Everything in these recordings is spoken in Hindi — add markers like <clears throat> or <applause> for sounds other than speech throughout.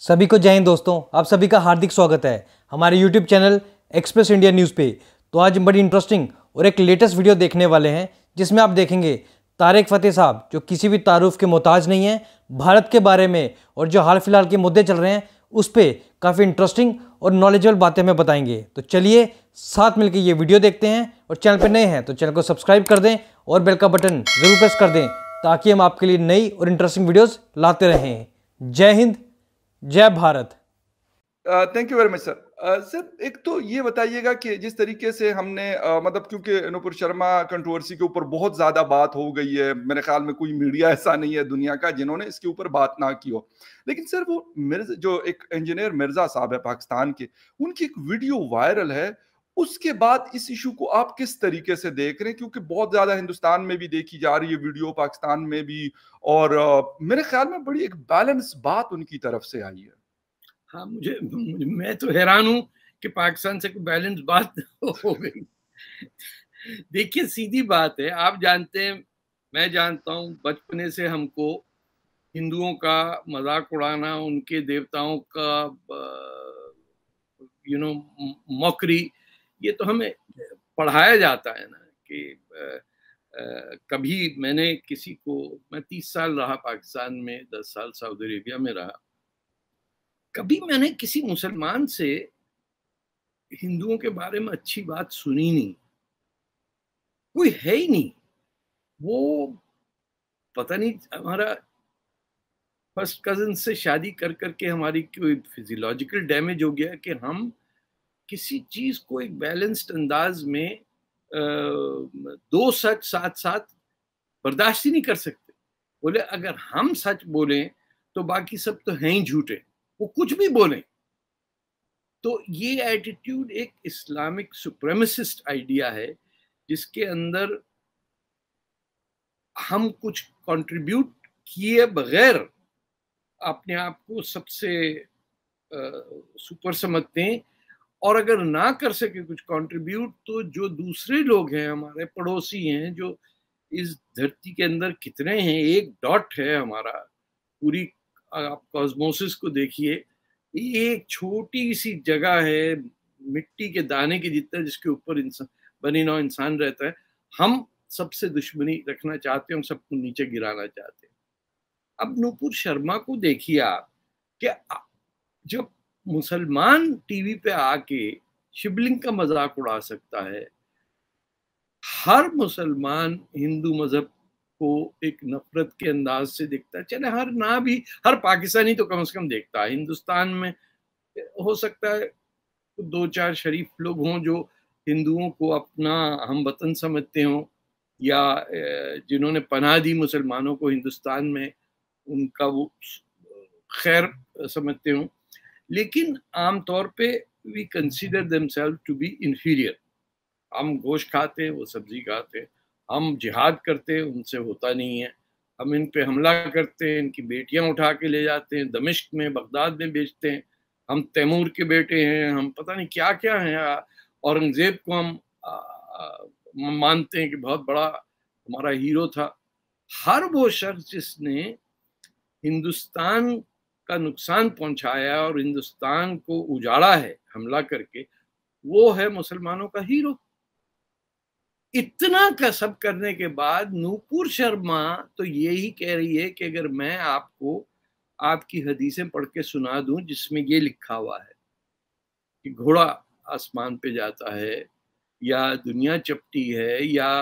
सभी को जय हिंद दोस्तों आप सभी का हार्दिक स्वागत है हमारे YouTube channel express India news पे तो आज बड़ी इंटरेस्टिंग और एक लेटेस्ट वीडियो देखने वाले हैं जिसमें आप देखेंगे तारिक फतेह साहब जो किसी भी तारुफ के मोहताज नहीं हैं भारत के बारे में और जो हाल फिलहाल के मुद्दे चल रहे हैं उस पर काफ़ी इंटरेस्टिंग और नॉलेजेबल बातें हमें बताएंगे तो चलिए साथ मिलकर ये वीडियो देखते हैं और चैनल पर नए हैं तो चैनल को सब्सक्राइब कर दें और बेल का बटन ज़रूर प्रेस कर दें ताकि हम आपके लिए नई और इंटरेस्टिंग वीडियोज लाते रहें जय हिंद जय Bharat thank you very much sir sir एक तो ये बताइएगा कि जिस तरीके से हमने uh, मतलब क्योंकि नुपुर शर्मा कंट्रोवर्सी के ऊपर बहुत ज्यादा बात हो गई है मेरे ख्याल में कोई मीडिया ऐसा नहीं है दुनिया का जिन्होंने इसके ऊपर बात ना की हो लेकिन सर वो मिर्ज जो एक इंजीनियर मिर्जा साहब है पाकिस्तान के उनकी एक वीडियो वायरल है उसके बाद इस इशू को आप किस तरीके से देख रहे हैं क्योंकि बहुत ज्यादा हिंदुस्तान में भी देखी जा रही है वीडियो पाकिस्तान में भी और मेरे ख्याल में बड़ी एक बैलेंस बात उनकी तरफ से आई है हाँ मुझे, मुझे मैं तो हैरान हूँ कि पाकिस्तान से बैलेंस बात हो गई देखिए सीधी बात है आप जानते हैं मैं जानता हूँ बचपने से हमको हिंदुओं का मजाक उड़ाना उनके देवताओं का यू नो मौकरी ये तो हमें पढ़ाया जाता है ना कि आ, कभी मैंने किसी को मैं तीस साल रहा पाकिस्तान में दस साल सऊदी अरेबिया में रहा कभी मैंने किसी मुसलमान से हिंदुओं के बारे में अच्छी बात सुनी नहीं कोई है ही नहीं वो पता नहीं हमारा फर्स्ट कजन से शादी कर करके हमारी कोई फिजियोलॉजिकल डैमेज हो गया कि हम किसी चीज को एक बैलेंस्ड अंदाज में दो सच साथ साथ बर्दाश्त ही नहीं कर सकते बोले अगर हम सच बोले तो बाकी सब तो हैं ही झूठे वो कुछ भी बोले तो ये एटीट्यूड एक इस्लामिक सुप्रेमिसिस्ट आइडिया है जिसके अंदर हम कुछ कंट्रीब्यूट किए बगैर अपने आप को सबसे सुपर समझते हैं और अगर ना कर सके कुछ कंट्रीब्यूट तो जो दूसरे लोग हैं हमारे पड़ोसी हैं जो इस धरती के अंदर कितने हैं एक डॉट है हमारा पूरी आप कॉस्मोसिस को देखिए एक छोटी सी जगह है मिट्टी के दाने की जितना जिसके ऊपर इंसान बने नौ इंसान रहता है हम सबसे दुश्मनी रखना चाहते हैं हम सबको नीचे गिराना चाहते हैं अब नूपुर शर्मा को देखिए आप कि जब मुसलमान टीवी पे आके शिवलिंग का मजाक उड़ा सकता है हर मुसलमान हिंदू मजहब को एक नफरत के अंदाज से देखता है चले हर ना भी हर पाकिस्तानी तो कम से कम देखता है हिंदुस्तान में हो सकता है तो दो चार शरीफ लोग हों जो हिंदुओं को अपना हम वतन समझते हों या जिन्होंने पनाह दी मुसलमानों को हिंदुस्तान में उनका वो खैर समझते हों लेकिन आमतौर पे we consider them to be inferior हम गोश्त खाते वो सब्जी खाते हम जिहाद करते उनसे होता नहीं है हम इन पे हमला करते हैं इनकी बेटियां उठा के ले जाते हैं दमिश्क में बगदाद में बेचते हैं हम तैमूर के बेटे हैं हम पता नहीं क्या क्या हैं औरंगज़ेब को हम आ, आ, मानते हैं कि बहुत बड़ा हमारा हीरो था हर वो शख्स जिसने हिंदुस्तान का नुकसान पहुंचाया और हिंदुस्तान को उजाड़ा है हमला करके वो है मुसलमानों का हीरो इतना सब करने के बाद नूपुर शर्मा तो यही कह रही है कि अगर मैं आपको आपकी हदीसें पढ़ के सुना दूं जिसमें ये लिखा हुआ है कि घोड़ा आसमान पे जाता है या दुनिया चपटी है या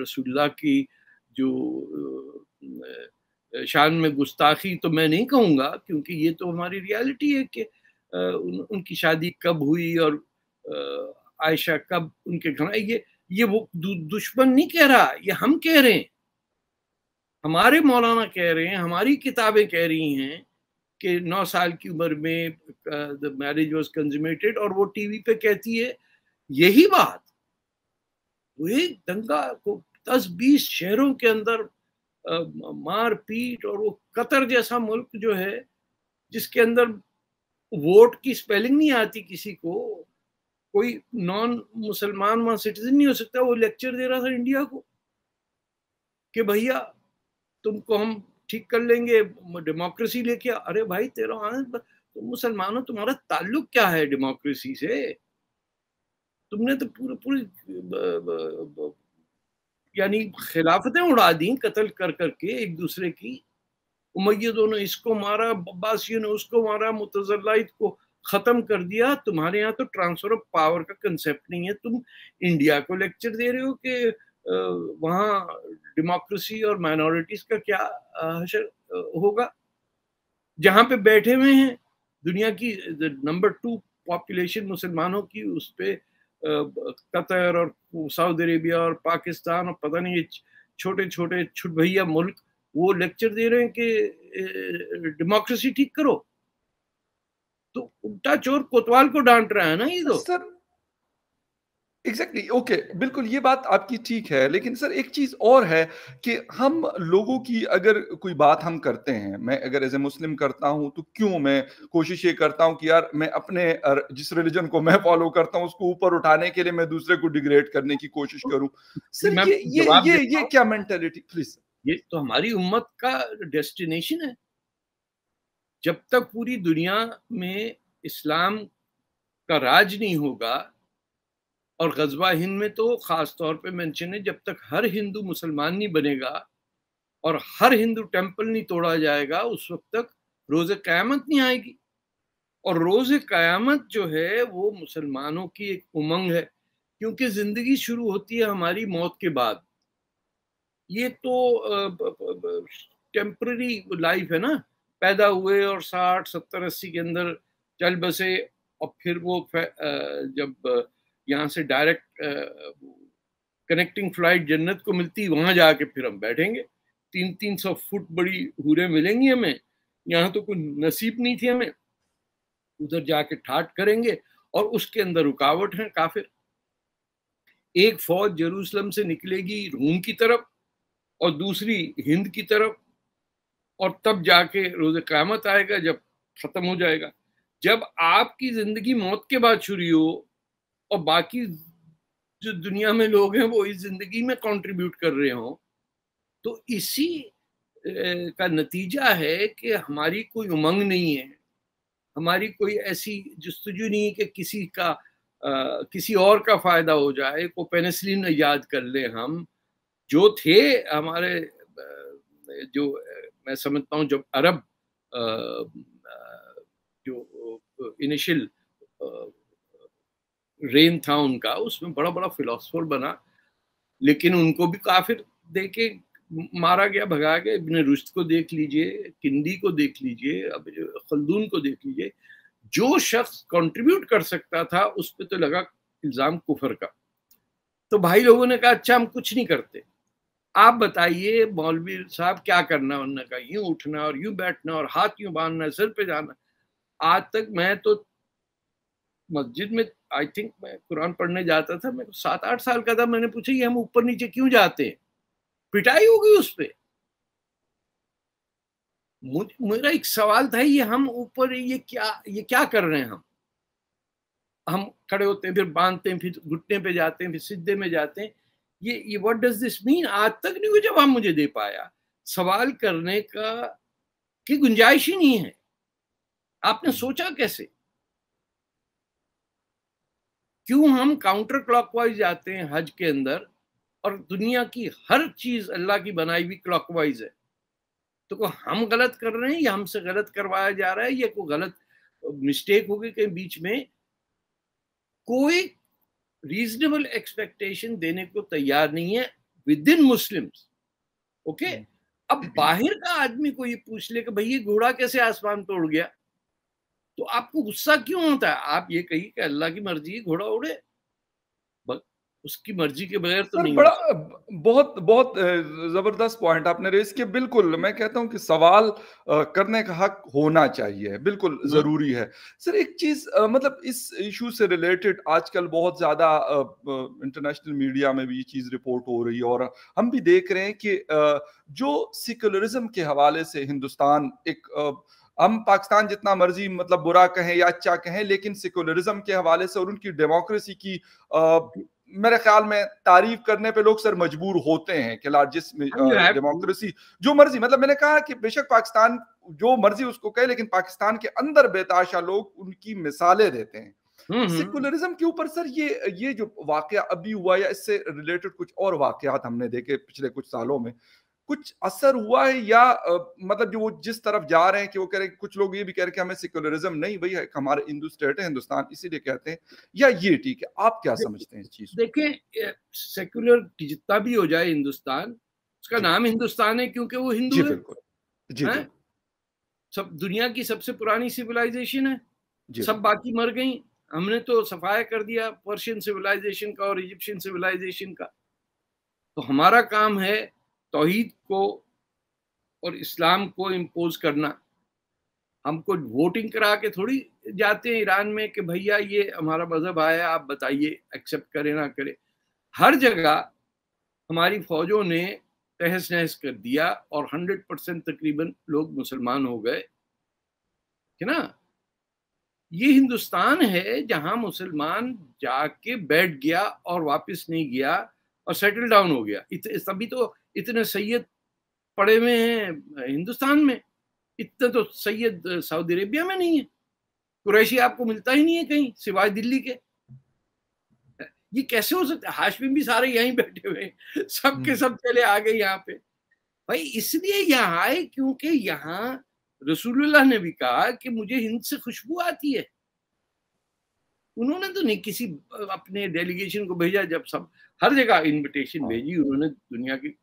रसुल्ला की जो शान में गुस्ताखी तो मैं नहीं कहूँगा क्योंकि ये तो हमारी रियलिटी है कि उन, उनकी शादी कब हुई और आयशा कब उनके घर ये ये वो दु, दुश्मन नहीं कह रहा ये हम कह रहे हैं हमारे मौलाना कह रहे हैं हमारी किताबें कह रही हैं कि नौ साल की उम्र में द मैरिज वॉज कंजुमेटेड और वो टीवी पे कहती है यही बात वो एक दंगा को दस बीस शहरों के अंदर मार पीट और वो कतर जैसा मुल्क जो है जिसके अंदर वोट की स्पेलिंग नहीं आती किसी को कोई नॉन मुसलमान वहां सिटीजन नहीं हो सकता वो लेक्चर दे रहा था इंडिया को कि भैया तुमको हम ठीक कर लेंगे डेमोक्रेसी लेके अरे भाई तेरा आने तुम मुसलमान हो तुम्हारा ताल्लुक क्या है डेमोक्रेसी से तुमने तो पूरे पूरे यानी खिलाफतें उड़ा दी कत्ल कर करके एक दूसरे की उमैदों ने इसको मारा अब्बासियों ने उसको मारा मुतजलाइत को ख़त्म कर दिया तुम्हारे यहाँ तो ट्रांसफर ऑफ पावर का कंसेप्ट नहीं है तुम इंडिया को लेक्चर दे रहे हो कि वहाँ डेमोक्रेसी और माइनॉरिटीज का क्या हशर होगा जहाँ पे बैठे हुए हैं दुनिया की नंबर टू पॉपुलेशन मुसलमानों की उस पर कतर और सऊदी अरेबिया और पाकिस्तान और पता नहीं ये छोटे छोटे छुट भैया मुल्क वो लेक्चर दे रहे हैं कि डेमोक्रेसी ठीक करो तो उल्टा चोर कोतवाल को डांट रहा है ना ये तो sir exactly exactly, okay okay, बिल्कुल ये बात आपकी ठीक है लेकिन सर एक चीज और है कि हम लोगों की अगर कोई बात हम करते हैं मैं अगर एज ए मुस्लिम करता हूं तो क्यों मैं कोशिश ये करता हूं कि यार मैं अपने जिस रिलीजन को मैं फॉलो करता हूं उसको ऊपर उठाने के लिए मैं दूसरे को डिग्रेड करने की कोशिश तो करूँ सर ये ये ये, ये क्या मेंटेलिटी प्लीज ये तो हमारी उम्मत का डेस्टिनेशन है जब तक पूरी दुनिया में इस्लाम का राज नहीं होगा और गजबा हिंद में तो ख़ास तौर पे मेंशन है जब तक हर हिंदू मुसलमान नहीं बनेगा और हर हिंदू टेम्पल नहीं तोड़ा जाएगा उस वक्त तक रोज़ क़्यामत नहीं आएगी और रोज़ क़्यामत जो है वो मुसलमानों की एक उमंग है क्योंकि ज़िंदगी शुरू होती है हमारी मौत के बाद ये तो टेम्प्ररी लाइफ है ना पैदा हुए और साठ सत्तर अस्सी के अंदर चल बसे और फिर वो जब यहाँ से डायरेक्ट कनेक्टिंग फ्लाइट जन्नत को मिलती वहाँ जाके फिर हम बैठेंगे तीन तीन सौ फुट बड़ी हूरें मिलेंगी हमें यहाँ तो कोई नसीब नहीं थी हमें उधर जाके ठाट करेंगे और उसके अंदर रुकावट है काफिर एक फौज जरूसलम से निकलेगी रूम की तरफ और दूसरी हिंद की तरफ और तब जाके रोज क्यामत आएगा जब खत्म हो जाएगा जब आपकी जिंदगी मौत के बाद शुरू हो और बाकी जो दुनिया में लोग हैं वो इस जिंदगी में कंट्रीब्यूट कर रहे हों तो इसी का नतीजा है कि हमारी कोई उमंग नहीं है हमारी कोई ऐसी जस्तुजू नहीं कि किसी का आ, किसी और का फ़ायदा हो जाए को पेनिसिलिन याद कर ले हम जो थे हमारे जो मैं समझता हूँ जब अरब जो इनिशियल रेन था उनका उसमें बड़ा बड़ा फिलोसफर बना लेकिन उनको भी काफिर दे मारा गया भगा गया इब्ने रुश्त को देख लीजिए किंदी को देख लीजिए अब खलदून को देख लीजिए जो शख्स कंट्रीब्यूट कर सकता था उस पर तो लगा इल्ज़ाम कुफर का तो भाई लोगों ने कहा अच्छा हम कुछ नहीं करते आप बताइए मौलवी साहब क्या करना उन्होंने कहा यूं उठना और यूं बैठना और हाथ यूं बांधना सिर पे जाना आज तक मैं तो मस्जिद में आई थिंक मैं कुरान पढ़ने जाता था मैं सात आठ साल का था मैंने पूछा ये हम ऊपर नीचे क्यों जाते हैं पिटाई होगी उस पर मेरा एक सवाल था ये हम ऊपर ये क्या ये क्या कर रहे हैं हम हम खड़े होते हैं फिर बांधते हैं फिर घुटने पे जाते हैं फिर सिद्धे में जाते हैं ये ये व्हाट डज दिस मीन आज तक नहीं जब हम मुझे दे पाया सवाल करने का की गुंजाइश ही नहीं है आपने सोचा कैसे क्यों हम काउंटर क्लॉकवाइज जाते हैं हज के अंदर और दुनिया की हर चीज अल्लाह की बनाई हुई क्लॉकवाइज है तो को हम गलत कर रहे हैं या हमसे गलत करवाया जा रहा है या कोई गलत मिस्टेक हो गई कहीं बीच में कोई रीजनेबल एक्सपेक्टेशन देने को तैयार नहीं है विद इन मुस्लिम ओके अब बाहर का आदमी को ये पूछ ले कि भाई ये घोड़ा कैसे आसमान तोड़ गया तो आपको गुस्सा क्यों होता है आप ये कही कि अल्लाह की मर्जी घोड़ा उड़े उसकी मर्जी के बगैर तो नहीं बड़ा बहुत बहुत जबरदस्त पॉइंट आपने रेस किया बिल्कुल मैं कहता हूं कि सवाल करने का हक होना चाहिए बिल्कुल हम्म। जरूरी है सर एक चीज मतलब इस इशू से रिलेटेड आजकल बहुत ज्यादा इंटरनेशनल मीडिया में भी ये चीज रिपोर्ट हो रही है और हम भी देख रहे हैं कि जो सिकुलरिज्म के हवाले से हिंदुस्तान एक हम पाकिस्तान जितना मर्जी मतलब बुरा कहें या अच्छा कहें लेकिन सेकुलरिज्म के हवाले से और उनकी डेमोक्रेसी की आ, मेरे ख्याल में तारीफ करने पे लोग सर मजबूर होते हैं कि लार्जेस्ट हाँ डेमोक्रेसी हाँ। जो मर्जी मतलब मैंने कहा कि बेशक पाकिस्तान जो मर्जी उसको कहे लेकिन पाकिस्तान के अंदर बेताशा लोग उनकी मिसालें देते हैं सेकुलरिज्म हम्म, हम्म। के ऊपर सर ये ये जो वाक़ अभी हुआ या इससे रिलेटेड कुछ और वाकयात हमने देखे पिछले कुछ सालों में कुछ असर हुआ है या आ, मतलब जो वो जिस तरफ जा रहे हैं कि वो कह रहे हैं कुछ लोग ये भी कह रहे हैं कि हमें सेक्युलरिज्म नहीं भाई हमारे हिंदू स्टेट है हिंदुस्तान इसीलिए कहते हैं या ये ठीक है आप क्या समझते हैं इस चीज देखिए सेक्युलर जितना भी हो जाए हिंदुस्तान उसका नाम हिंदुस्तान है क्योंकि वो हिंदू जी बिल्कुल जी है? सब दुनिया की सबसे पुरानी सिविलाइजेशन है सब बाकी मर गई हमने तो सफाया कर दिया पर्शियन सिविलाइजेशन का और इजिप्शियन सिविलाइजेशन का तो हमारा काम है तोहद को और इस्लाम को इम्पोज करना हमको वोटिंग करा के थोड़ी जाते हैं ईरान में कि भैया ये हमारा मज़हब आया आप बताइए एक्सेप्ट करें ना करें हर जगह हमारी फौजों ने तहस नहस कर दिया और हंड्रेड परसेंट तकरीबन लोग मुसलमान हो गए है ना ये हिंदुस्तान है जहां मुसलमान जाके बैठ गया और वापस नहीं गया और सेटल डाउन हो गया तभी तो इतने सैयद पड़े हुए हैं हिंदुस्तान में इतने तो सैयद सऊदी अरेबिया में नहीं है कुरैशी आपको मिलता ही नहीं है कहीं सिवाय दिल्ली के ये कैसे हो सकता है हाशमी भी सारे यहीं बैठे हुए सब सबके हम्म। सब चले आ गए यहाँ पे भाई इसलिए यहाँ आए क्योंकि यहाँ रसूलुल्लाह ने भी कहा कि मुझे हिंद से खुशबू आती है उन्होंने तो नहीं किसी अपने डेलीगेशन को भेजा जब सब हर जगह इनविटेशन हाँ। भेजी उन्होंने दुनिया की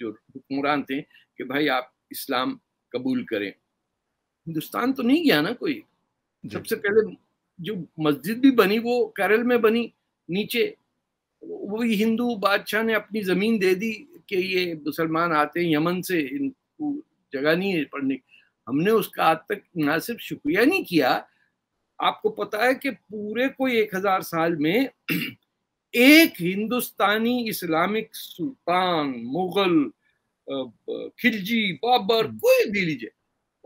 जो हुक्मरान थे कि भाई आप इस्लाम कबूल करें हिंदुस्तान तो नहीं गया ना कोई सबसे पहले जो मस्जिद भी बनी वो केरल में बनी नीचे वही हिंदू बादशाह ने अपनी जमीन दे दी कि ये मुसलमान आते हैं यमन से इनको जगह नहीं है पढ़ने हमने उसका आज तक ना सिर्फ शुक्रिया नहीं किया आपको पता है कि पूरे कोई एक हजार साल में एक हिंदुस्तानी इस्लामिक सुल्तान मुगल खिलजी बाबर हम्म। कोई भी लीजिए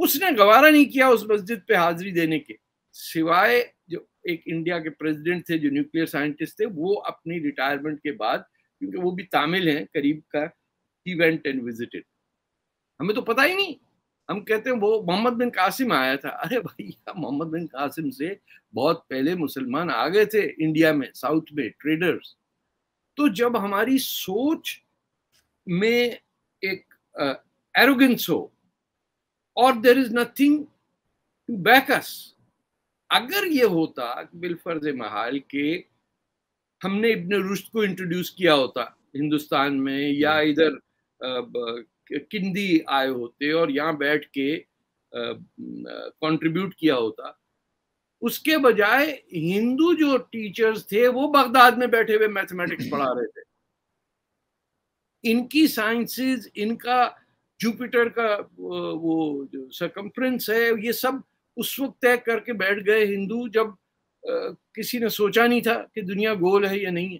उसने गवारा नहीं किया उस मस्जिद पे हाजिरी देने के सिवाय जो एक इंडिया के प्रेसिडेंट थे जो न्यूक्लियर साइंटिस्ट थे वो अपनी रिटायरमेंट के बाद क्योंकि वो भी तामिल हैं करीब का ही वेंट एंड विजिटेड हमें तो पता ही नहीं हम कहते हैं वो मोहम्मद बिन कासिम आया था अरे भैया मोहम्मद बिन कासिम से बहुत पहले मुसलमान आ गए थे इंडिया में साउथ में ट्रेडर्स तो जब हमारी सोच में एक एरोगेंस हो और there is nothing to back us अगर ये होता बिलफर्ज महाल के हमने इब्न रुश्त को इंट्रोड्यूस किया होता हिंदुस्तान में या हम्म। इधर किंदी आए होते और यहाँ बैठ के कंट्रीब्यूट किया होता उसके बजाय हिंदू जो टीचर्स थे वो बगदाद में बैठे हुए मैथमेटिक्स पढ़ा रहे थे इनकी साइंसेस इनका जुपिटर का वो जो सकम्फ्रेंस है ये सब उस वक्त तय करके बैठ गए हिंदू जब किसी ने सोचा नहीं था कि दुनिया गोल है या नहीं है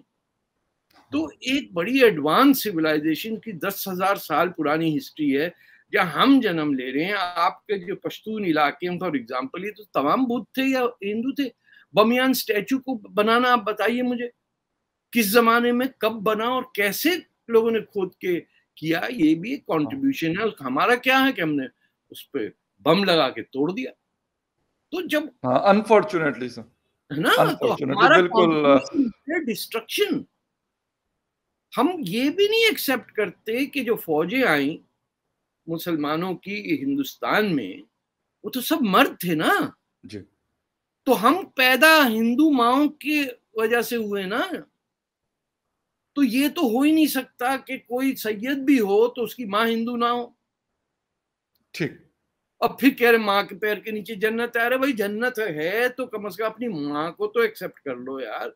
तो एक बड़ी एडवांस सिविलाइजेशन की दस हजार साल पुरानी हिस्ट्री है जहाँ हम जन्म ले रहे हैं आपके जो पश्तून इलाके हैं फॉर एग्जाम्पल ये तो तमाम बुद्ध थे या हिंदू थे बमियान स्टैचू को बनाना आप बताइए मुझे किस जमाने में कब बना और कैसे लोगों ने खोद के किया ये भी एक कॉन्ट्रीब्यूशन है हमारा क्या है कि हमने उस पर बम लगा के तोड़ दिया तो जब अनफॉर्चुनेटली हाँ, सर है ना तो हमारा डिस्ट्रक्शन हम ये भी नहीं एक्सेप्ट करते कि जो फौजें आई मुसलमानों की हिंदुस्तान में वो तो सब मर्द थे ना जी तो हम पैदा हिंदू माओ के वजह से हुए ना तो ये तो हो ही नहीं सकता कि कोई सैयद भी हो तो उसकी माँ हिंदू ना हो ठीक अब फिर कह रहे माँ के पैर के नीचे जन्नत आ रहे भाई जन्नत है तो कम से कम अपनी माँ को तो एक्सेप्ट कर लो यार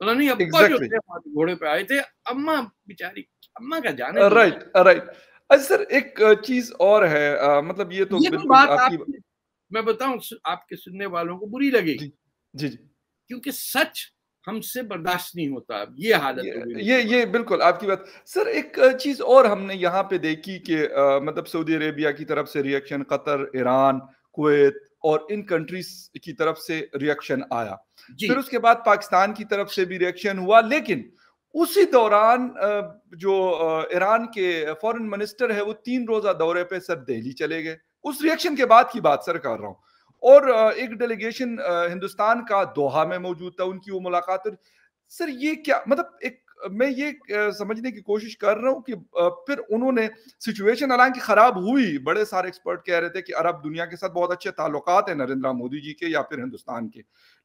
पता नहीं अब्बा exactly. जो थे घोड़े पे आए थे अम्मा बेचारी अम्मा का जाने राइट राइट अच्छा सर एक uh, चीज और है आ, uh, मतलब ये तो ये तो बात आपकी, आपकी मैं बताऊं आपके सुनने वालों को बुरी लगेगी जी जी क्योंकि सच हमसे बर्दाश्त नहीं होता ये हालत ये ये, ये बिल्कुल आपकी बात सर एक uh, चीज और हमने यहाँ पे देखी कि मतलब सऊदी अरेबिया की तरफ से रिएक्शन कतर ईरान कुवैत और इन कंट्रीज की तरफ से रिएक्शन आया फिर उसके बाद पाकिस्तान की तरफ से भी रिएक्शन हुआ लेकिन उसी दौरान जो ईरान के फॉरेन मिनिस्टर है वो तीन रोजा दौरे पे सर दिल्ली चले गए उस रिएक्शन के बाद की बात सर कर रहा हूँ और एक डेलीगेशन हिंदुस्तान का दोहा में मौजूद था उनकी वो मुलाकात सर ये क्या मतलब एक मैं ये समझने की कोशिश कर रहा हूँ कि फिर उन्होंने सिचुएशन हालांकि खराब हुई बड़े सारे एक्सपर्ट कह रहे थे कि अरब दुनिया के साथ बहुत अच्छे ताल्लुक हैं नरेंद्र मोदी जी के या फिर हिंदुस्तान के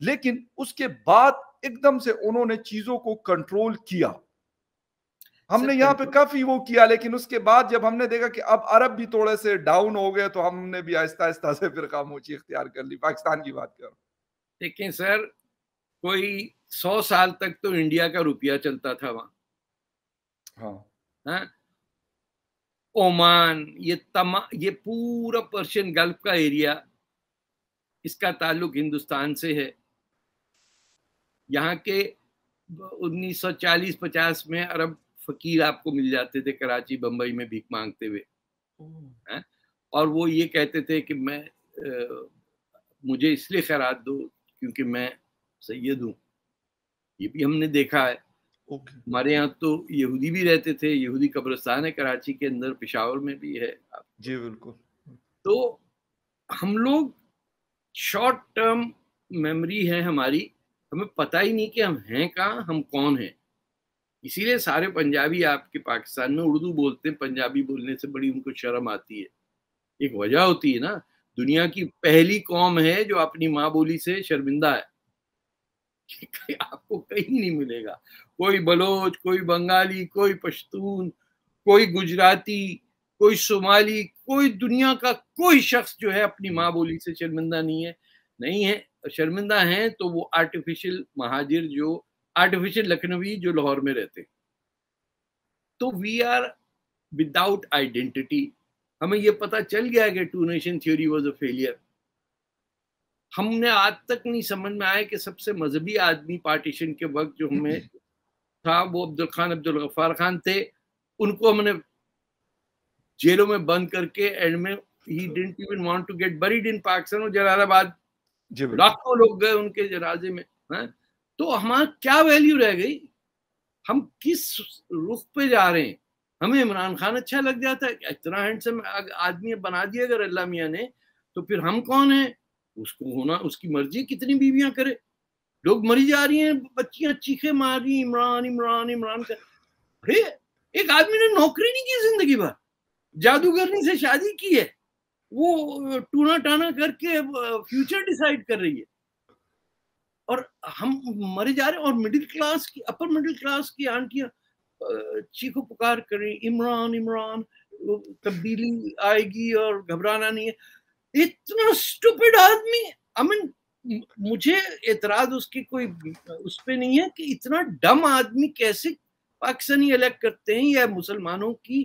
लेकिन उसके बाद एकदम से उन्होंने चीजों को कंट्रोल किया हमने यहाँ पे काफी वो किया लेकिन उसके बाद जब हमने देखा कि अब अरब भी थोड़े से डाउन हो गए तो हमने भी आहिस्ता आहिस्ता से फिर खामोशी इख्तियार कर ली पाकिस्तान की बात कर देखिए सर कोई सौ साल तक तो इंडिया का रुपया चलता था वहां हाँ।, हाँ ओमान ये तमा ये पूरा पर्शियन गल्फ का एरिया इसका ताल्लुक हिंदुस्तान से है यहाँ के 1940-50 में अरब फकीर आपको मिल जाते थे कराची बम्बई में भीख मांगते हुए हाँ? और वो ये कहते थे कि मैं आ, मुझे इसलिए खैरात दो क्योंकि मैं सैयद हूँ ये भी हमने देखा है okay. हमारे यहाँ तो यहूदी भी रहते थे यहूदी कब्रस्तान है कराची के अंदर पिशावर में भी है जी बिल्कुल तो हम लोग शॉर्ट टर्म मेमोरी है हमारी हमें पता ही नहीं कि हम हैं कहाँ हम कौन हैं इसीलिए सारे पंजाबी आपके पाकिस्तान में उर्दू बोलते हैं पंजाबी बोलने से बड़ी उनको शर्म आती है एक वजह होती है ना दुनिया की पहली कौम है जो अपनी माँ बोली से शर्मिंदा है आपको कहीं नहीं मिलेगा कोई बलोच कोई बंगाली कोई पश्तून कोई गुजराती कोई सोमाली कोई दुनिया का कोई शख्स जो है अपनी माँ बोली से शर्मिंदा नहीं है नहीं है शर्मिंदा हैं तो वो आर्टिफिशियल महाजिर जो आर्टिफिशियल लखनवी जो लाहौर में रहते तो वी आर विदाउट आइडेंटिटी हमें ये पता चल गया कि two nation theory was a failure हमने आज तक नहीं समझ में आया कि सबसे मजहबी आदमी पार्टीशन के वक्त जो हमें हम्म। था वो अब्दुल खान अब्दुल गफ्फार खान थे उनको हमने जेलों में बंद करके एंड में ही didn't even want to get buried in Pakistan और जलालाबाद लाखों लोग गए उनके जनाजे में है? तो हमारा क्या वैल्यू रह गई हम किस रुख पे जा रहे हैं हमें इमरान खान अच्छा लग जाता है इतना हैंडसम आदमी बना दिया अगर अल्लाह मियाँ ने तो फिर हम कौन हैं उसको होना उसकी मर्जी कितनी बीवियां करे लोग मरी जा रही हैं बच्चियां चीखे मार रही इमरान इमरान इमरान कर अरे एक आदमी ने नौकरी नहीं की जिंदगी भर जादूगरनी से शादी की है वो टूना टाना करके फ्यूचर डिसाइड कर रही है और हम मरे जा रहे हैं और मिडिल क्लास की अपर मिडिल क्लास की आंटियां चीखो पुकार कर रही इमरान इमरान तब्दीली आएगी और घबराना नहीं है इतना स्टूपिड आदमी अमन मुझे एतराज उसकी कोई उस पर नहीं है कि इतना डम आदमी कैसे पाकिस्तानी इलेक्ट करते हैं या मुसलमानों की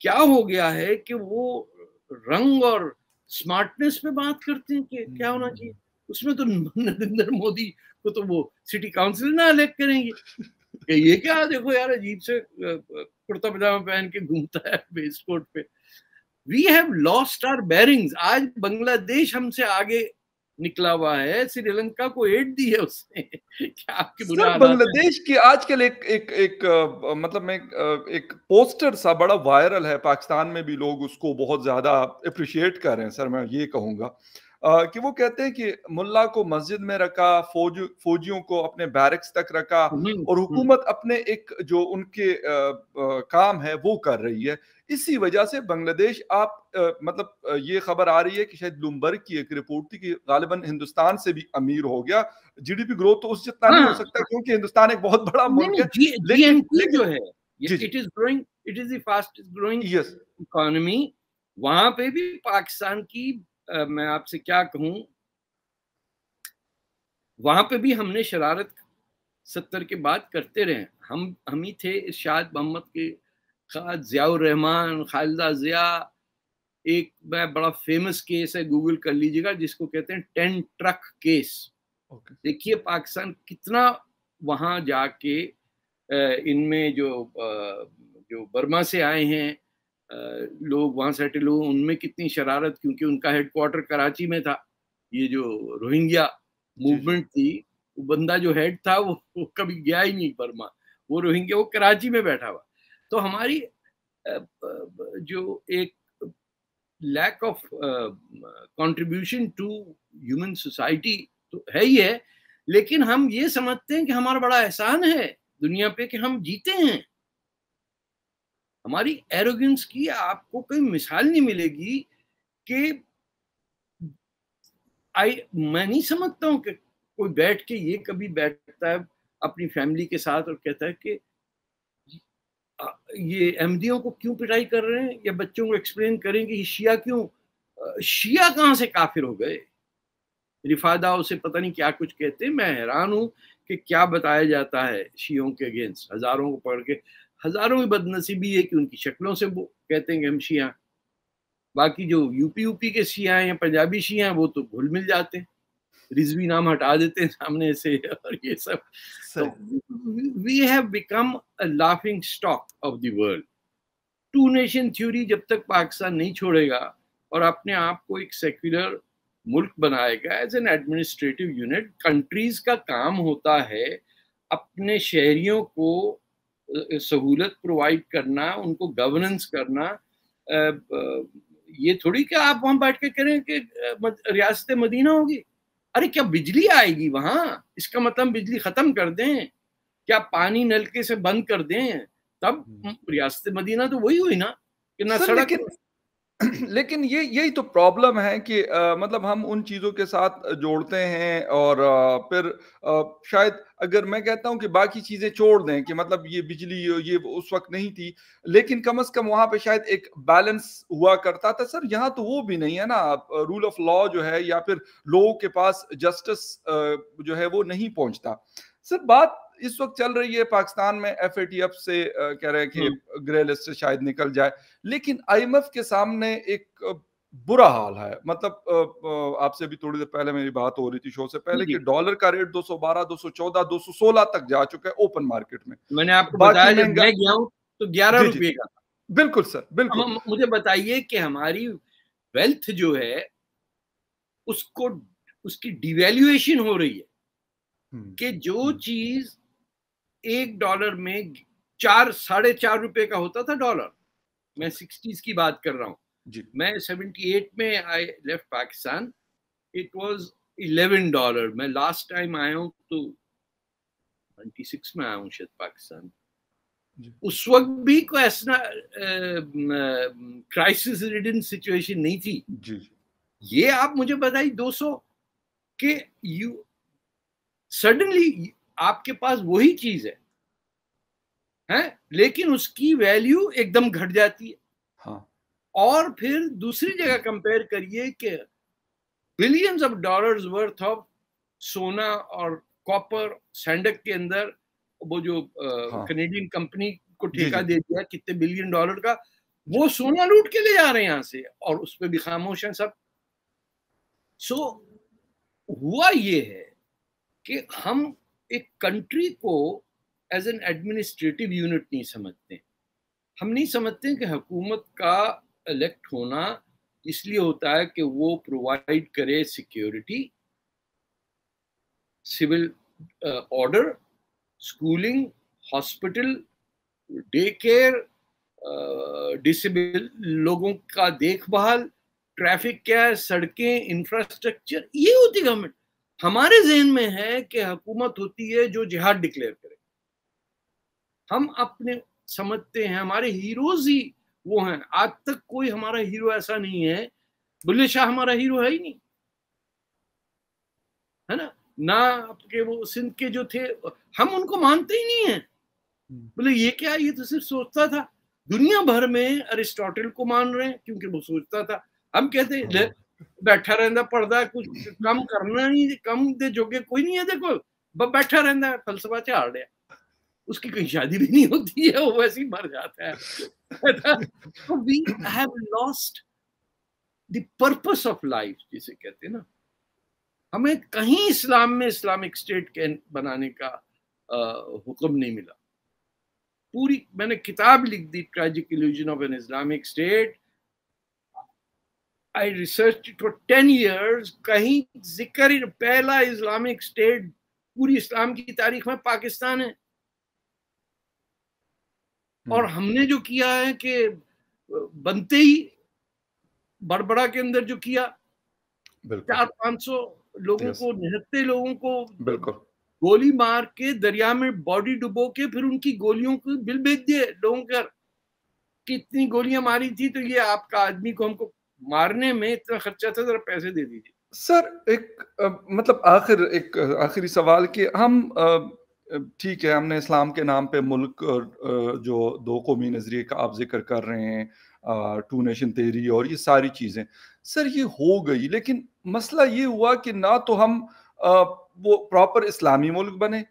क्या हो गया है कि वो रंग और स्मार्टनेस पे बात करते हैं कि क्या होना चाहिए उसमें तो नरेंद्र मोदी को तो वो सिटी काउंसिल ना इलेक्ट करेंगे ये क्या देखो यार अजीब से कुर्ता पजामा पहन के घूमता है बेस्ट कोर्ट पे we have lost our bearings आज बांग्लादेश हमसे आगे निकला हुआ है श्रीलंका को एड दी है उसने <laughs> क्या आपकी बुरा बांग्लादेश की आजकल एक एक एक मतलब मैं एक पोस्टर सा बड़ा वायरल है पाकिस्तान में भी लोग उसको बहुत ज्यादा अप्रिशिएट कर रहे हैं सर मैं ये कहूंगा कि वो कहते हैं कि मुल्ला को मस्जिद में रखा फौज फौजियों को अपने बैरिक्स तक रखा हम्म, और हम्म। हुकूमत अपने एक जो उनके काम है वो कर रही है इसी वजह से बांग्लादेश आप मतलब ये खबर आ रही है कि शायद ब्लूमबर्ग की एक रिपोर्ट थी कि गालिबन हिंदुस्तान से भी अमीर हो गया जीडीपी ग्रोथ तो उस जितना हाँ, नहीं हो हाँ। सकता क्योंकि हिंदुस्तान एक बहुत बड़ा मुल्क है लेकिन, जो है it is growing it is the fastest growing economy वहां पे भी पाकिस्तान की मैं आपसे क्या कहूं वहां पे भी हमने शरारत सत्तर के बाद करते रहे हम हम ही थे इर्शाद मोहम्मद के खाद रहमान खालिदा ज़िया एक मैं बड़ा फेमस केस है गूगल कर लीजिएगा जिसको कहते हैं टेन ट्रक केस okay. देखिए पाकिस्तान कितना वहां जाके इनमें जो जो बर्मा से आए हैं लोग वहाँ सेटल हुए उनमें कितनी शरारत क्योंकि उनका हेडक्वार्टर कराची में था ये जो रोहिंग्या मूवमेंट थी वो बंदा जो हेड था वो, वो कभी गया ही नहीं बर्मा वो रोहिंग्या वो कराची में बैठा हुआ तो हमारी जो एक lack of contribution to human society तो है ही है लेकिन हम ये समझते हैं कि हमारा बड़ा एहसान है दुनिया पे कि हम जीते हैं हमारी एरोगेंस की आपको कोई मिसाल नहीं मिलेगी कि आई मैं नहीं समझता हूँ कि कोई बैठ के ये कभी बैठता है अपनी फैमिली के साथ और कहता है कि ये अहमदियों को क्यों पिटाई कर रहे हैं या बच्चों को एक्सप्लेन करें कि शिया क्यों शिया कहाँ से काफिर हो गए रिफादा उसे पता नहीं क्या कुछ कहते मैं हैरान हूं कि क्या बताया जाता है शियों के अगेंस्ट हजारों को पढ़ के हज़ारों में बदनसीबी है कि उनकी शक्लों से वो कहते हैं कि हम शिया बाकी जो यूपी यूपी के शिया हैं पंजाबी शिया हैं वो तो घुल मिल जाते हैं रिजवी नाम हटा देते हैं सामने से और ये सब we have become a laughing stock of the world two nation theory जब तक पाकिस्तान नहीं छोड़ेगा और अपने आप को एक सेक्युलर मुल्क बनाएगा as an administrative unit countries का काम होता है अपने शहरियों को सहूलत प्रोवाइड करना उनको गवर्नेंस करना ये थोड़ी क्या आप वहां बैठ के कह रहे हैं कि रियासत मदीना होगी अरे क्या बिजली आएगी वहां इसका मतलब बिजली खत्म कर दें क्या पानी नलके से बंद कर दें तब हम्म। रियासत मदीना तो वही हुई ना कि ना सड़क <clears throat> लेकिन ये यही तो प्रॉब्लम है कि आ, मतलब हम उन चीज़ों के साथ जोड़ते हैं और आ, फिर आ, शायद अगर मैं कहता हूं कि बाकी चीज़ें छोड़ दें कि मतलब ये बिजली ये उस वक्त नहीं थी लेकिन कम अज़ कम वहां पे शायद एक बैलेंस हुआ करता था सर यहाँ तो वो भी नहीं है ना रूल ऑफ लॉ जो है या फिर लोगों के पास जस्टिस जो है वो नहीं पहुँचता सर बात इस वक्त चल रही है पाकिस्तान में एफ से कह रहे हैं कि हम्म। ग्रे लिस्ट से शायद निकल जाए लेकिन आईएमएफ के सामने एक बुरा हाल है मतलब आपसे भी थोड़ी देर पहले मेरी बात हो रही थी शो से पहले कि डॉलर का रेट 212, 214, 216 तक जा चुका है ओपन मार्केट में मैंने आपको बताया जब मैं गया हूं तो 11 रुपए का बिल्कुल सर बिल्कुल मुझे बताइए कि हमारी वेल्थ जो है उसको उसकी डिवेल्युएशन हो रही है हम्म। कि जो हम्म। चीज एक डॉलर में चार साढ़े चार रुपए का होता था डॉलर मैं सिक्सटीज की बात कर रहा हूँ मैं सेवेंटी एट में I left Pakistan it was eleven dollar मैं लास्ट टाइम आया हूँ तो नाइन्टी सिक्स में आया हूँ शायद पाकिस्तान उस वक्त भी कोई ऐसा क्राइसिस रिडन सिचुएशन नहीं थी जी, ये आप मुझे बताइए 200 के यू सडनली आपके पास वही चीज है हैं लेकिन उसकी वैल्यू एकदम घट जाती है हाँ. और फिर दूसरी जगह कंपेयर करिए कि billions of dollars worth of सोना और कॉपर सैंडक के अंदर वो जो कनेडियन हाँ. कंपनी को ठेका दे दिया कितने बिलियन डॉलर का वो सोना लूट के ले जा रहे हैं यहां से और उस पर भी खामोश है सब सो so, हुआ ये है कि हम एक कंट्री को एज एन एडमिनिस्ट्रेटिव यूनिट नहीं समझते हम नहीं समझते कि हुकूमत का इलेक्ट होना इसलिए होता है कि वो प्रोवाइड करे security civil order schooling hospital day care disable लोगों का देखभाल ट्रैफिक क्या है सड़कें इंफ्रास्ट्रक्चर ये होती गवर्नमेंट हमारे जहन में है कि हुकूमत होती है जो जिहाद डिक्लेयर करे हम अपने समझते हैं हमारे हीरोज ही वो हैं आज तक कोई हमारा हीरो ऐसा नहीं है बुल्ले शाह हमारा हीरो है ही नहीं है ना ना आपके वो सिंध के जो थे हम उनको मानते ही नहीं है हम्म। बोले ये क्या ये तो सिर्फ सोचता था दुनिया भर में अरिस्टोटल को मान रहे हैं क्योंकि वो सोचता था हम कहते ਬੈਠਾ ਰਹਿੰਦਾ ਪੜਦਾ ਕੁਝ ਕੰਮ ਕਰਨਾ ਨਹੀਂ ਕੰਮ ਦੇ ਜੋਗੇ ਕੋਈ ਨਹੀਂ ਇਹਦੇ ਕੋਲ बैठा रहता है फलसफा झाड़ रहा उसकी कहीं शादी भी नहीं होती है वो वैसे ही मर जाता है तो we have lost the purpose of life जिसे कहते हैं ना हमें कहीं इस्लाम में इस्लामिक स्टेट के बनाने का हुक्म नहीं मिला पूरी मैंने किताब लिख दी tragic illusion of an Islamic state I researched it for 10 years. कहीं जिक्र पहला इस्लामिक स्टेट पूरी इस्लाम की तारीख में पाकिस्तान है हम्म। और हमने जो किया है कि बनते ही बड़बड़ा के अंदर जो किया चार पांच सौ लोगों को निहत्ते लोगों को बिल्कुल गोली मार के दरिया में बॉडी डुबो के फिर उनकी गोलियों को बिल भेज दिए लोगों कर कितनी गोलियां मारी थी तो ये आपका आदमी को हमको मारने में इतना खर्चा था जरा पैसे दे दीजिए सर एक आ, मतलब आखिर एक आखिरी सवाल कि हम ठीक है हमने इस्लाम के नाम पे मुल्क आ, जो दो कौमी नज़रिए का आप जिक्र कर रहे हैं टू नेशन तेरी और ये सारी चीज़ें सर ये हो गई लेकिन मसला ये हुआ कि ना तो हम आ, वो प्रॉपर इस्लामी मुल्क बने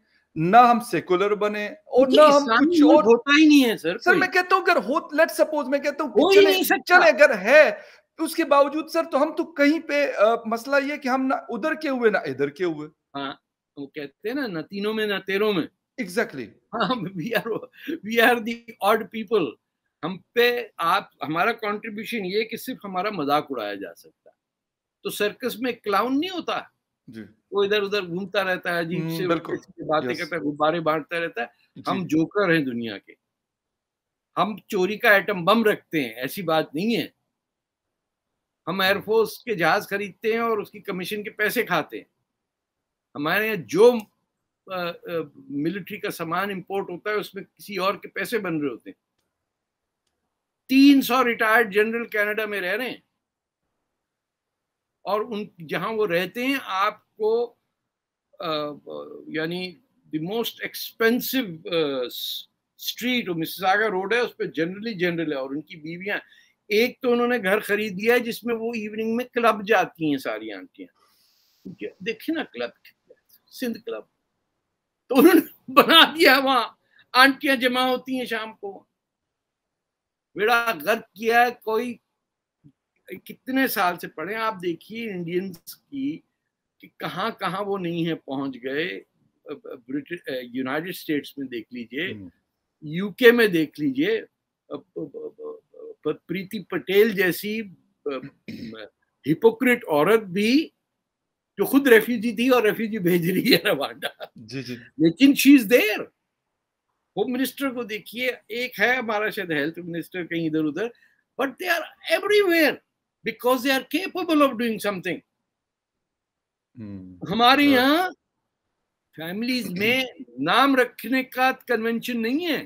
ना हम सेकुलर बने और ना हम कुछ और होता ही नहीं है सर सर मैं कहता हूँ अगर हो लेट सपोज मैं कहता हूँ चले अगर है उसके बावजूद सर तो हम तो कहीं पे आ, मसला ये कि हम ना उधर के हुए ना इधर के हुए हाँ वो कहते हैं ना ना तीनों में ना तेरों में exactly we are we are the odd people हम पे आप हमारा कंट्रीब्यूशन ये कि सिर्फ हमारा मजाक उड़ाया जा सकता तो सर्कस में क्लाउन नहीं होता जी वो इधर उधर घूमता रहता है अजीब हम्म, से बातें करता है गुब्बारे बांटता रहता है हम जोकर हैं दुनिया के हम चोरी का एटम बम रखते हैं ऐसी बात नहीं है हम एयरफोर्स हम्म। के जहाज खरीदते हैं और उसकी कमीशन के पैसे खाते हैं हमारे यहाँ जो मिलिट्री का सामान इंपोर्ट होता है उसमें किसी और के पैसे बन रहे होते हैं तीन सौ रिटायर्ड जनरल कनाडा में रह रहे हैं और उन जहां वो रहते हैं आपको यानी द मोस्ट एक्सपेंसिव स्ट्रीट और रोड है उस पर जनरली जनरल है और उनकी बीवियां एक तो उन्होंने घर खरीद दिया है जिसमें वो इवनिंग में क्लब जाती हैं सारी आंटियां देखिए ना क्लब सिंध क्लब तो उन्होंने <laughs> बना दिया वहां आंटियां जमा होती हैं शाम को बेड़ा गर्क किया है कोई कितने साल से पढ़े आप देखिए इंडियंस की कि कहां कहां वो नहीं है पहुंच गए ब्रिटिश यूनाइटेड स्टेट्स में देख लीजिए यूके हम्म। में देख लीजिए पर प्रीति पटेल जैसी हिपोक्रेट औरत भी जो खुद रेफ्यूजी थी और रेफ्यूजी भेज रही है रवांडा लेकिन she is their home minister को देखिए एक है हमारा शायद हेल्थ मिनिस्टर कहीं इधर उधर but they are everywhere because they are capable of doing something हमारे यहाँ फैमिलीज में नाम रखने का कन्वेंशन नहीं है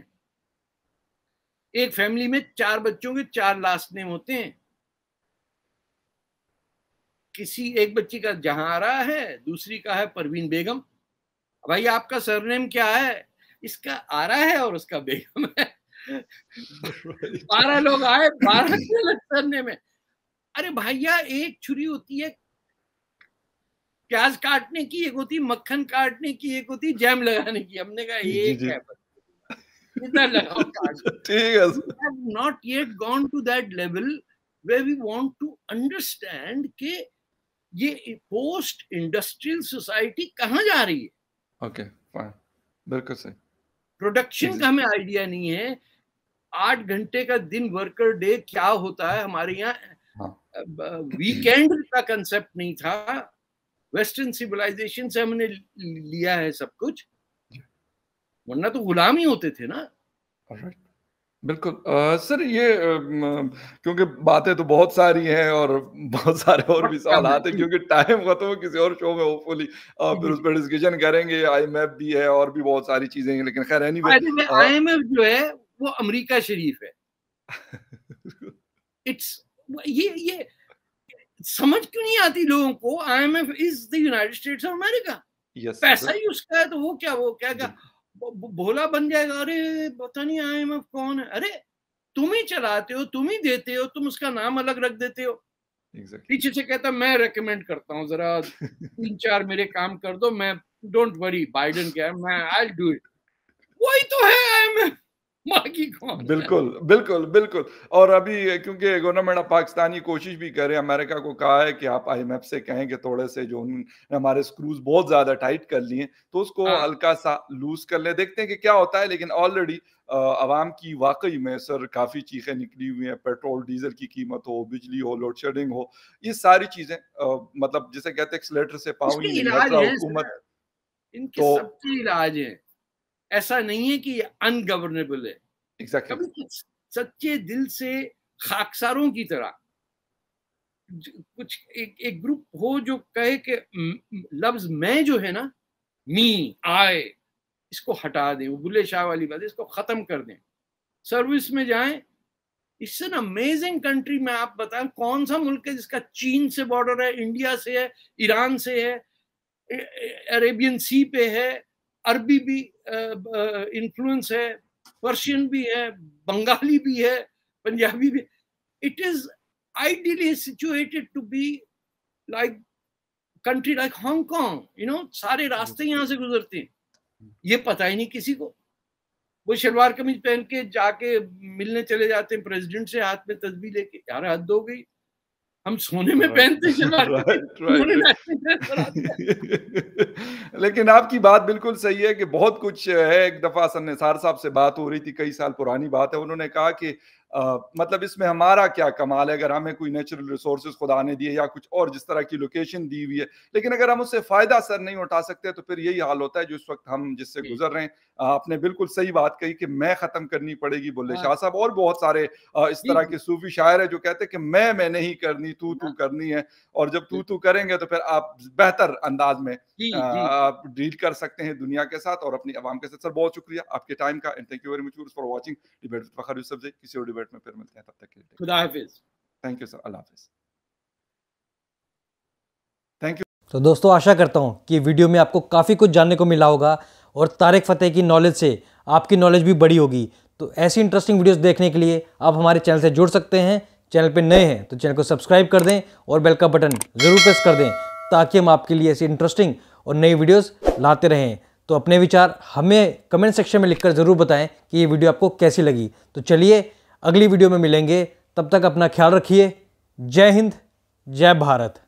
एक फैमिली में चार बच्चों के चार लास्ट नेम होते हैं किसी एक बच्ची का आ रहा है दूसरी का है परवीन बेगम भाई आपका सरनेम क्या है इसका आरा है और उसका बेगम है बारह लोग आए बारह के अलग सरनेम है अरे भैया एक छुरी होती है प्याज काटने की एक होती मक्खन काटने की एक होती जैम लगाने की हमने कहा एक है बस not yet gone to that level where we want to understand के ये पोस्ट इंडस्ट्रियल सोसाइटी कहाँ जा रही है ओके बिल्कुल सही प्रोडक्शन का हमें आइडिया नहीं है आठ घंटे का दिन वर्कर डे क्या होता है हमारे यहाँ वीकेंड हाँ। का कंसेप्ट नहीं था वेस्टर्न सिविलाइजेशन से हमने लिया है सब कुछ वरना तो गुलाम ही होते थे ना बिल्कुल आ, सर ये क्योंकि बातें तो बहुत सारी हैं और बहुत सारे और भी सवाल आते हैं क्योंकि टाइम खत्म हो किसी और शो में होपफुली फिर उस पर डिस्कशन करेंगे आईएमएफ भी है और भी बहुत सारी चीजें हैं लेकिन खैर एनीवे आईएमएफ जो है वो अमेरिका शरीफ है इट्स <laughs> ये ये समझ क्यों नहीं आती लोगों को IMF is the United States of America पैसा ही उसका है तो वो क्या वो क्या क्या भोला बन जाएगा अरे पता नहीं आई एम कौन है अरे तुम ही चलाते हो तुम ही देते हो तुम उसका नाम अलग रख देते हो exactly. पीछे से कहता मैं रेकमेंड करता हूँ जरा तीन चार मेरे काम कर दो मैं डोंट वरी बाइडन क्या मैं आई डू इट वही तो है आई एम एफ माँ कौन बिल्कुल बिल्कुल बिल्कुल और अभी क्योंकि गवर्नमेंट ऑफ पाकिस्तानी कोशिश भी कर रहे हैं अमेरिका को कहा है कि आप आई से कहें कि थोड़े से जो हमारे स्क्रूज बहुत ज्यादा टाइट कर लिए तो उसको हाँ। हल्का सा लूज कर ले देखते हैं कि क्या होता है लेकिन ऑलरेडी आवाम की वाकई में सर काफ़ी चीखें निकली हुई हैं पेट्रोल डीजल की कीमत हो बिजली हो लोड शेडिंग हो ये सारी चीज़ें मतलब जिसे कहते हैं एक्सलेटर से पाओ ही नहीं मतलब हुकूमत तो इलाज है ऐसा नहीं है कि अनगवर्नेबल है exactly. कभी सच्चे दिल से खाकसारों की तरह कुछ एक एक ग्रुप हो जो कहे कि लफ्ज मैं जो है ना मी आए इसको हटा दें बुल्ले शाह वाली बात इसको खत्म कर दें सर्विस में जाए इट्स एन अमेजिंग कंट्री मैं आप बताएं कौन सा मुल्क है जिसका चीन से बॉर्डर है इंडिया से है ईरान से है अरेबियन सी पे है अरबी भी इन्फ्लुएंस है पर्शियन भी है बंगाली भी है पंजाबी भी it is ideally situated to be like country like Hong Kong you know सारे रास्ते यहाँ से गुजरते हैं ये पता ही नहीं किसी को वो शलवार कमीज पहन के जाके मिलने चले जाते हैं प्रेसिडेंट से हाथ में तस्वीर लेके यार हद हो गई हम सोने में पहनते <laughs> <laughs> लेकिन आपकी बात बिल्कुल सही है कि बहुत कुछ है एक दफा सन्नसार साहब से बात हो रही थी कई साल पुरानी बात है उन्होंने कहा कि आ, मतलब इसमें हमारा क्या कमाल है अगर हमें कोई नेचुरल रिसोर्स खुदा ने दिए या कुछ और जिस तरह की लोकेशन दी हुई है लेकिन अगर हम उससे फ़ायदा सर नहीं उठा सकते तो फिर यही हाल होता है जो इस वक्त हम जिससे गुजर रहे हैं आपने बिल्कुल सही बात कही कि मैं ख़त्म करनी पड़ेगी बोले हाँ। शाह साहब और बहुत सारे इस तरह के सूफी शायर है जो कहते हैं कि मैं मैं नहीं करनी तू तू हाँ। करनी है और जब तू तू करेंगे तो फिर आप बेहतर अंदाज में आप डील कर सकते हैं दुनिया के साथ और अपनी आवाम के साथ सर बहुत शुक्रिया आपके टाइम का and thank you very much for watching debate Fakhar Yousuf किसी और डिबेट में फिर मिलते हैं तब तक के लिए खुदा हाफिज थैंक यू सर अल्लाह हाफिज थैंक यू तो दोस्तों आशा करता हूँ कि वीडियो में आपको काफ़ी कुछ जानने को मिला होगा और तारिक फतेह की नॉलेज से आपकी नॉलेज भी बड़ी होगी तो ऐसी इंटरेस्टिंग वीडियोस देखने के लिए आप हमारे चैनल से जुड़ सकते हैं चैनल पे नए हैं तो चैनल को सब्सक्राइब कर दें और बेल का बटन ज़रूर प्रेस कर दें ताकि हम आपके लिए ऐसी इंटरेस्टिंग और नई वीडियोज लाते रहें तो अपने विचार हमें कमेंट सेक्शन में लिखकर ज़रूर बताएं कि ये वीडियो आपको कैसी लगी तो चलिए अगली वीडियो में मिलेंगे तब तक अपना ख्याल रखिए जय हिंद जय भारत